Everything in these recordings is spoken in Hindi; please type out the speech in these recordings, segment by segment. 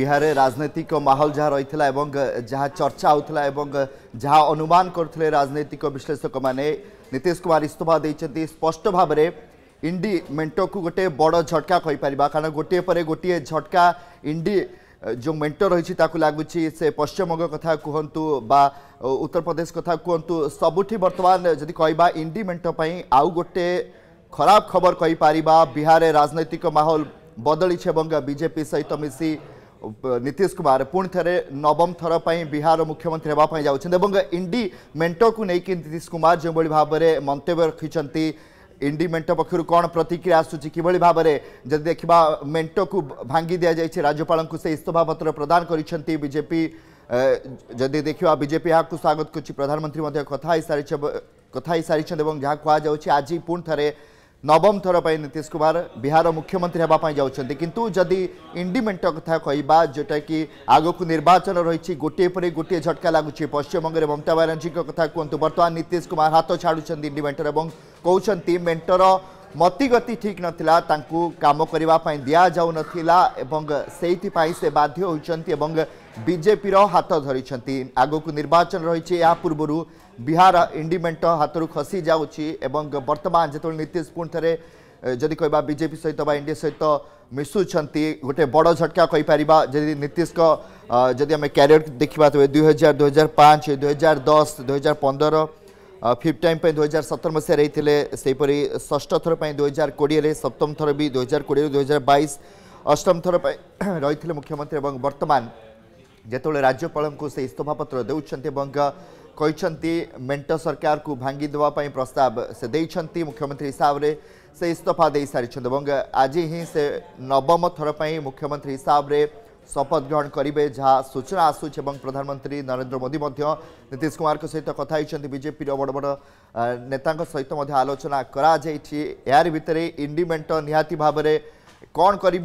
বিহারে রাজনৈতিক মাহল যা রয়েছে এবং যা চর্চা হোলা এবং যা অনুমান করলে রাজনৈতিক বিশ্লেষক মানে নীতিশ কুমার ইস্তফা দিয়েছেন স্পষ্ট ভাবে ইন্ডি মেন্টকু গোটে বড় ঝটকা কইপার কারণ গোটিয়ে পরে গোটিয়ে ঝটকা ইন্ডি যে মেন্ট রয়েছে তাকে লাগুছি সে পশ্চিমবঙ্গ কথা কুহতু বা উত্তরপ্রদেশ কথা কুহতু সবুঠি বর্তমান যদি কহবা ইন্ডি মেন্ট আউ গোটে খারাপ খবর কইপার বিহারে রাজনৈতিক মাহল বদলিছে এবং বিজেপি সহিত মিশি नीतीश कुमार पुणि थे नवम थर पर बिहार मुख्यमंत्री होगा जाऊँ इंडी मेट को लेकिन नीतीश कुमार जो भाव में मंत्य रखिंट इंडी मेट पक्ष कौन प्रतिक्रिया आसूची कि भाव में जदि देखा मेट को भांगी दि जाए राज्यपाल को से इस्तफा पत्र प्रदान करजेपी जदि देखा बीजेपी यहाँ स्वागत कर प्रधानमंत्री कथ सारी कथा सारी जहाँ कहु आज पुणी थे नवम थर पर नीतीश कुमार बिहार मुख्यमंत्री हाँपाई जाऊँच किंतु जदि इंडिमेंट कथा कह जोटा कि आग को निर्वाचन रही गोटे पर गोटे झटका लगुच पश्चिमबंगे ममता बानाजी कथा कहतु बर्तमान नीतीश कुमार हाथ छाड़ इंडिमेटर और कहते मेटर मतिगति ठीक नाला काम करने दि जाऊन से बाध्य होती ବିଜେପିର ହାତ ଧରିଛନ୍ତି ଆଗକୁ ନିର୍ବାଚନ ରହିଛି ଏହା ପୂର୍ବରୁ ବିହାର ଇଣ୍ଡିମେଣ୍ଟ ହାତରୁ ଖସି ଯାଉଛି ଏବଂ ବର୍ତ୍ତମାନ ଯେତେବେଳେ ନୀତିଶ ପୁଣି ଥରେ ଯଦି କହିବା ବିଜେପି ସହିତ ବା ଏନ୍ଡିଏ ସହିତ ମିଶୁଛନ୍ତି ଗୋଟେ ବଡ଼ ଝଟକା କହିପାରିବା ଯଦି ନୀତିଶଙ୍କ ଯଦି ଆମେ କ୍ୟାରିୟର ଦେଖିବା ତେବେ ଦୁଇହଜାର ଦୁଇହଜାର ପାଞ୍ଚ ଦୁଇହଜାର ଦଶ ଦୁଇହଜାର ପନ୍ଦର ଫିଫ୍ଥ ଟାଇମ୍ ପାଇଁ ଦୁଇହଜାର ସତର ମସିହାରେ ହେଇଥିଲେ ସେହିପରି ଷଷ୍ଠ ଥର ପାଇଁ ଦୁଇହଜାର କୋଡ଼ିଏରେ ସପ୍ତମ ଥର ବି ଦୁଇହଜାର କୋଡ଼ିଏରୁ ଦୁଇହଜାର ବାଇଶ ଅଷ୍ଟମ ଥର ପାଇଁ ରହିଥିଲେ ମୁଖ୍ୟମନ୍ତ୍ରୀ ଏବଂ ବର୍ତ୍ତମାନ जिते राज्यपाल से इस्तफापत्र मेट सरकार को भांगी देवाई प्रस्ताव से देखते मुख्यमंत्री हिसाब से से इस्तफा दे सारी आज ही से नवम थरपाई मुख्यमंत्री हिसाब से शपथ ग्रहण करेंगे जहाँ सूचना आसूच प्रधानमंत्री नरेन्द्र मोदी नीतीश कुमार के सहित कथित बीजेपी बड़ बड़ नेता सहित आलोचना करा इंडी मेट निहाती भावना कौन कर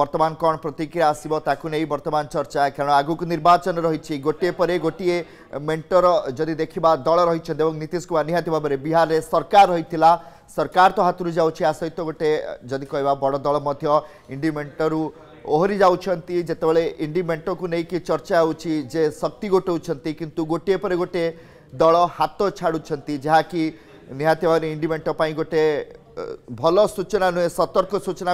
बर्तमान कौन प्रतिक्रिया आसो बर्तमान चर्चा कारण आगक निर्वाचन रही गोटे पर गोटे मेटर जदि देखा दल रही नीतीश कुमार निहाती भाव में बिहार में सरकार रही सरकार तो हाथ जाऊँच या सहित गोटे जदि कह बड़ दल इंडी मेटर ओहरी जाऊँगी इंडी मेट को लेकिन चर्चा हो शक्ति गोटे कि गोटे पर गोटे दल हाथ छाड़ी जहाँकि निहाती भाव में इंडी मेट गोटे भल सूचना नुहे सतर्क सूचना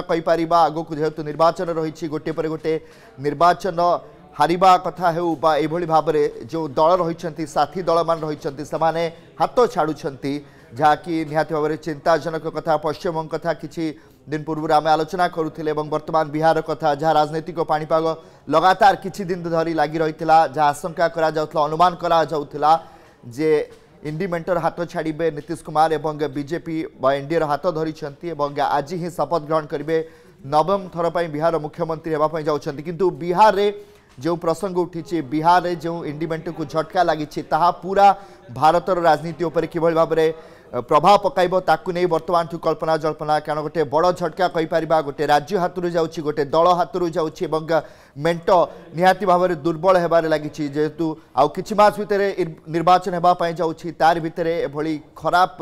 आग को जेहेतु निर्वाचन रही गोटे पर गोटे निर्वाचन हार कथा हो जो दल रही साथी दल मान रही हाथ छाड़ जहाँकि निहाती भाव में चिंताजनक कथा पश्चिमबंग कथा कि दिन पूर्व आम आलोचना और बर्तमान बिहार कथा जहाँ राजनैतिक पापाग लगातार किसी दिन धरी लगी रही जहाँ आशंका अनुमान जे ईडी मेटर हाथ छाड़े नीतीश कुमार एवं बीजेपी एनडीए हाथ धरी आज ही शपथ ग्रहण करेंगे नवम थर पर बिहार मुख्यमंत्री होगा जाऊँ बिहार में जो प्रसंग उठी बिहार में जो इंडिमेट को झटका लगी पूरा भारत राजनीति कि भाव में प्रभाव पक नहीं बर्तमान ठू कल्पना जल्पना कारण गोटे बड़ झटका कहींपर गोटे राज्य हाथ जा गोटे दल हाथ जा मेट निहाती भाव में दुर्बल होबार लगी आछ भर निर्वाचन होगापी जाऊँगी भितर यह खराब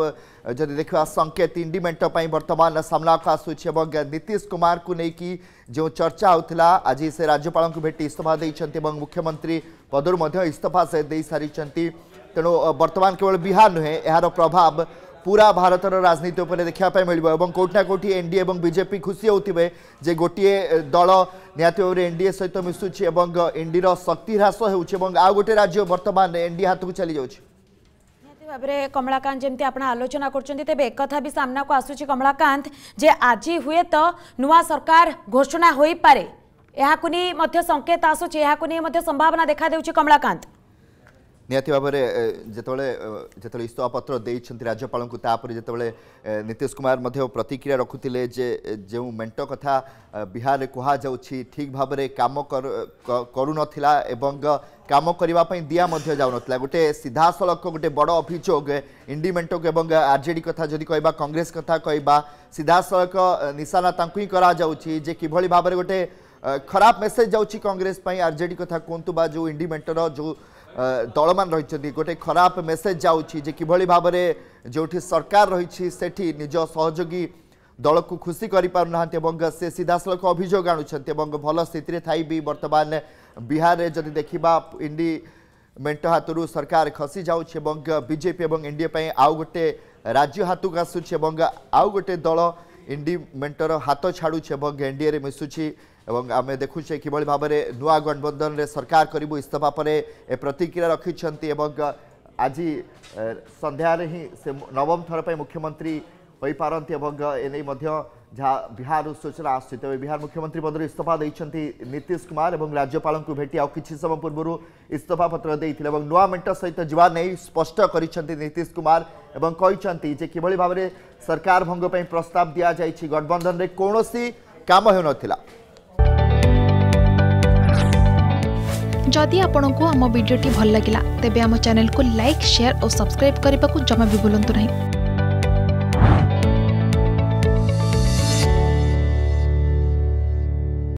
जदि देखा संकेत मेट पर बर्तमान सामना सामनाक आसूब नीतीश कुमार को लेकिन जो चर्चा होता आज से राज्यपाल भेट इस्तफा दे मुख्यमंत्री पदर इस्तफा से दे सारी ତେଣୁ ବର୍ତ୍ତମାନ କେବଳ ବିହାର ନୁହେଁ ଏହାର ପ୍ରଭାବ ପୁରା ଭାରତର ରାଜନୀତି ଉପରେ ଦେଖିବା ପାଇଁ ମିଳିବ ଏବଂ କେଉଁଠି ନା କେଉଁଠି ଏନ୍ ଡି ଏବଂ ବିଜେପି ଖୁସି ହେଉଥିବେ ଯେ ଗୋଟିଏ ଦଳ ନିହାତି ଭାବରେ ଏନ୍ ଡି ଏ ସହିତ ମିଶୁଛି ଏବଂ ଏନ୍ଡିର ଶକ୍ତି ହ୍ରାସ ହେଉଛି ଏବଂ ଆଉ ଗୋଟିଏ ରାଜ୍ୟ ବର୍ତ୍ତମାନ ଏନ୍ ଡି ହାତକୁ ଚାଲିଯାଉଛି ভাবে কমলাকান্ত যেমি আপনার আলোচনা করছেন তবে একথা বি সামনা আসুচি কমলাকান্ত যে আজ হুয়েত নূয়া সরকার ঘোষণা হয়ে পড়ে এখন সংকেত আসুচি এখন সম্ভাবনা দেখা দেউছি কমলাকান্ত ନିହାତି ଭାବରେ ଯେତେବେଳେ ଯେତେବେଳେ ଇସ୍ତଫାପତ୍ର ଦେଇଛନ୍ତି ରାଜ୍ୟପାଳଙ୍କୁ ତାପରେ ଯେତେବେଳେ ନୀତିଶ କୁମାର ମଧ୍ୟ ପ୍ରତିକ୍ରିୟା ରଖୁଥିଲେ ଯେ ଯେଉଁ ମେଣ୍ଟ କଥା ବିହାରରେ କୁହାଯାଉଛି ଠିକ୍ ଭାବରେ କାମ କରୁନଥିଲା ଏବଂ କାମ କରିବା ପାଇଁ ଦିଆ ମଧ୍ୟ ଯାଉନଥିଲା ଗୋଟେ ସିଧାସଳଖ ଗୋଟେ ବଡ଼ ଅଭିଯୋଗ ଇଣ୍ଡି ମେଣ୍ଟକୁ ଏବଂ ଆର୍ଜେଡି କଥା ଯଦି କହିବା କଂଗ୍ରେସ କଥା କହିବା ସିଧାସଳଖ ନିଶାନା ତାଙ୍କୁ ହିଁ କରାଯାଉଛି ଯେ କିଭଳି ଭାବରେ ଗୋଟେ ଖରାପ ମେସେଜ ଯାଉଛି କଂଗ୍ରେସ ପାଇଁ ଆର୍ଜେଡି କଥା କୁହନ୍ତୁ ବା ଯେଉଁ ଇଣ୍ଡି ମେଣ୍ଟର ଯେଉଁ ଦଳମାନେ ରହିଛନ୍ତି ଗୋଟେ ଖରାପ ମେସେଜ୍ ଯାଉଛି ଯେ କିଭଳି ଭାବରେ ଯେଉଁଠି ସରକାର ରହିଛି ସେଠି ନିଜ ସହଯୋଗୀ ଦଳକୁ ଖୁସି କରିପାରୁନାହାନ୍ତି ଏବଂ ସେ ସିଧାସଳଖ ଅଭିଯୋଗ ଆଣୁଛନ୍ତି ଏବଂ ଭଲ ସ୍ଥିତିରେ ଥାଇ ବି ବର୍ତ୍ତମାନ ବିହାରରେ ଯଦି ଦେଖିବା ଇଣ୍ଡି ମେଣ୍ଟ ହାତରୁ ସରକାର ଖସି ଯାଉଛି ଏବଂ ବିଜେପି ଏବଂ ଏନ୍ଡିଏ ପାଇଁ ଆଉ ଗୋଟେ ରାଜ୍ୟ ହାତକୁ ଆସୁଛି ଏବଂ ଆଉ ଗୋଟେ ଦଳ इंडिमेटर हाथ छाड़े एनडीए मिशुची एवं आम देखुचे कि भाव में नुआ गठबंधन सरकार करूँ इस्तफा पर प्रतिक्रिया रखी आज सन्धार ही नवम थर पर मुख्यमंत्री हो पारती एने ᱡᱟᱦᱟᱸ ᱵᱤᱦᱟᱨᱩ ᱥᱚᱪᱨᱟ ᱥᱛᱤᱛᱮ ᱵᱤᱦᱟᱨ ᱢᱩᱠᱷᱭᱟᱢંત્રી ᱯᱚᱫᱨᱮ ᱤᱥᱛᱟᱯᱟ ᱫᱮᱭᱤ ᱪᱷᱟᱱᱛᱤ ᱱᱤᱛᱤᱥ ᱠᱩᱢᱟᱨ ᱮᱵᱚᱝ ᱨᱟᱡ୍ୟᱯᱟᱞᱚᱱ ᱠᱩ ᱵᱷᱮᱴᱤ ᱟᱣ ᱠᱤᱪᱷᱩ ᱥᱚᱢᱚᱯᱩᱨᱵᱚᱨᱩ ᱤᱥᱛᱟᱯᱟ ᱯᱟᱛᱨ ᱫᱮᱭᱤ ᱛᱤᱞᱮ ᱮᱵᱚᱝ ᱱᱚᱣᱟ ᱢᱮᱱᱴᱟ ᱥᱟᱦᱤᱛ ᱡᱤᱣᱟ ᱱᱮᱭ ᱥᱯᱚᱥᱴ ᱠᱟᱨᱤ ᱪᱷᱟᱱᱛᱤ ᱱᱤᱛᱤᱥ ᱠᱩᱢᱟᱨ ᱮᱵᱚᱝ ᱠᱚᱭ ᱪᱷᱟᱱᱛᱤ ᱡᱮ ᱠᱤᱵᱚᱞᱤ ᱵᱟᱵᱨᱮ ᱥᱚᱨᱠᱟᱨ ᱵᱷᱚᱝᱜᱚ ᱯᱮ ᱯᱨ